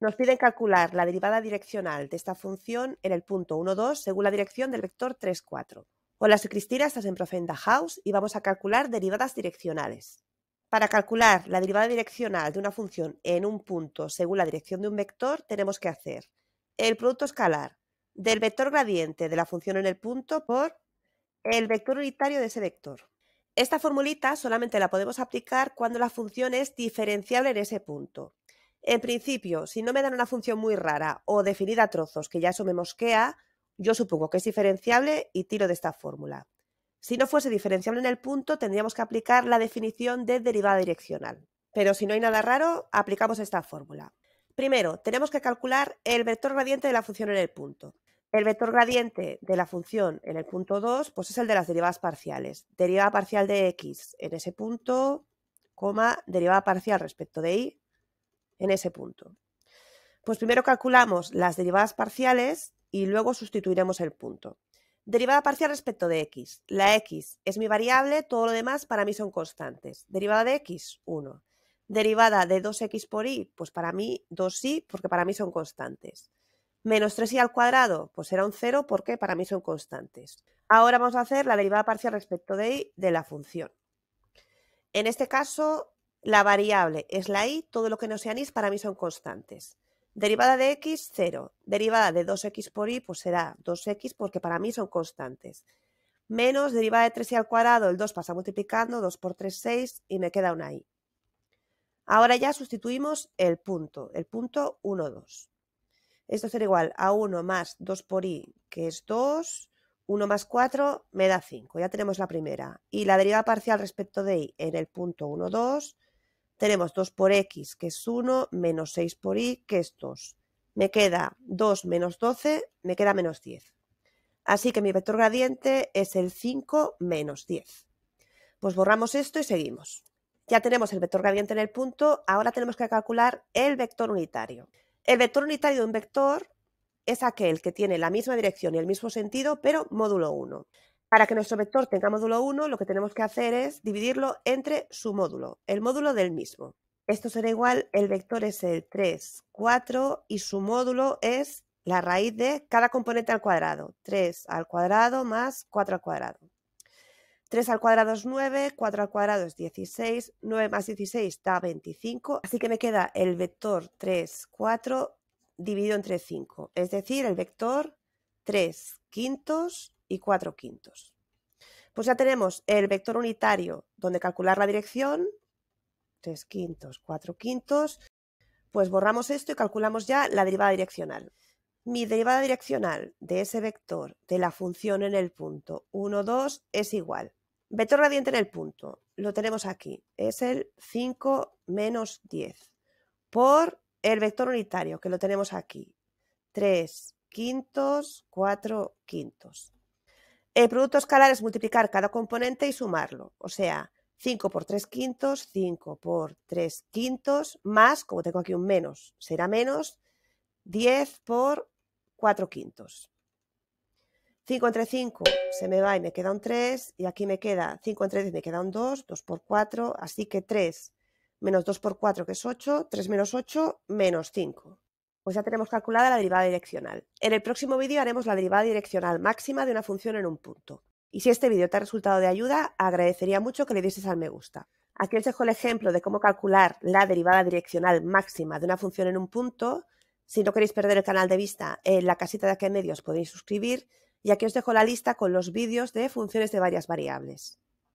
Nos piden calcular la derivada direccional de esta función en el punto 1, 2 según la dirección del vector 3, 4. Hola, soy Cristina, estás en Profenda House y vamos a calcular derivadas direccionales. Para calcular la derivada direccional de una función en un punto según la dirección de un vector, tenemos que hacer el producto escalar del vector gradiente de la función en el punto por el vector unitario de ese vector. Esta formulita solamente la podemos aplicar cuando la función es diferenciable en ese punto. En principio, si no me dan una función muy rara o definida a trozos, que ya eso me mosquea, yo supongo que es diferenciable y tiro de esta fórmula. Si no fuese diferenciable en el punto, tendríamos que aplicar la definición de derivada direccional. Pero si no hay nada raro, aplicamos esta fórmula. Primero, tenemos que calcular el vector gradiente de la función en el punto. El vector gradiente de la función en el punto 2 pues es el de las derivadas parciales. Derivada parcial de x en ese punto, coma, derivada parcial respecto de y en ese punto. Pues primero calculamos las derivadas parciales y luego sustituiremos el punto. Derivada parcial respecto de x. La x es mi variable, todo lo demás para mí son constantes. Derivada de x, 1. Derivada de 2x por y, pues para mí 2y, porque para mí son constantes. Menos 3y al cuadrado, pues será un 0 porque para mí son constantes. Ahora vamos a hacer la derivada parcial respecto de y de la función. En este caso, la variable es la y, todo lo que no sean y para mí son constantes. Derivada de x, 0. Derivada de 2x por y, pues será 2x porque para mí son constantes. Menos derivada de 3y al cuadrado, el 2 pasa multiplicando, 2 por 3, 6 y me queda una y. Ahora ya sustituimos el punto, el punto 1, 2. Esto será igual a 1 más 2 por y, que es 2, 1 más 4 me da 5. Ya tenemos la primera. Y la derivada parcial respecto de y en el punto 1, 2 tenemos 2 por x, que es 1, menos 6 por y, que es 2. Me queda 2 menos 12, me queda menos 10. Así que mi vector gradiente es el 5 menos 10. Pues borramos esto y seguimos. Ya tenemos el vector gradiente en el punto, ahora tenemos que calcular el vector unitario. El vector unitario de un vector es aquel que tiene la misma dirección y el mismo sentido, pero módulo 1. Para que nuestro vector tenga módulo 1, lo que tenemos que hacer es dividirlo entre su módulo, el módulo del mismo. Esto será igual, el vector es el 3, 4 y su módulo es la raíz de cada componente al cuadrado, 3 al cuadrado más 4 al cuadrado. 3 al cuadrado es 9, 4 al cuadrado es 16, 9 más 16 da 25, así que me queda el vector 3, 4 dividido entre 5, es decir, el vector 3 quintos y 4 quintos. Pues ya tenemos el vector unitario donde calcular la dirección, 3 quintos, 4 quintos, pues borramos esto y calculamos ya la derivada direccional. Mi derivada direccional de ese vector de la función en el punto 1, 2 es igual. Vector radiante en el punto, lo tenemos aquí, es el 5 menos 10 por el vector unitario, que lo tenemos aquí, 3 quintos, 4 quintos. El eh, producto escalar es multiplicar cada componente y sumarlo. O sea, 5 por 3 quintos, 5 por 3 quintos, más, como tengo aquí un menos, será menos 10 por 4 quintos. 5 entre 5 se me va y me queda un 3, y aquí me queda 5 entre 10 me queda un 2, 2 por 4, así que 3 menos 2 por 4 que es 8, 3 menos 8 menos 5 pues ya tenemos calculada la derivada direccional. En el próximo vídeo haremos la derivada direccional máxima de una función en un punto. Y si este vídeo te ha resultado de ayuda, agradecería mucho que le dieses al me gusta. Aquí os dejo el ejemplo de cómo calcular la derivada direccional máxima de una función en un punto. Si no queréis perder el canal de vista, en la casita de aquí en medio os podéis suscribir y aquí os dejo la lista con los vídeos de funciones de varias variables.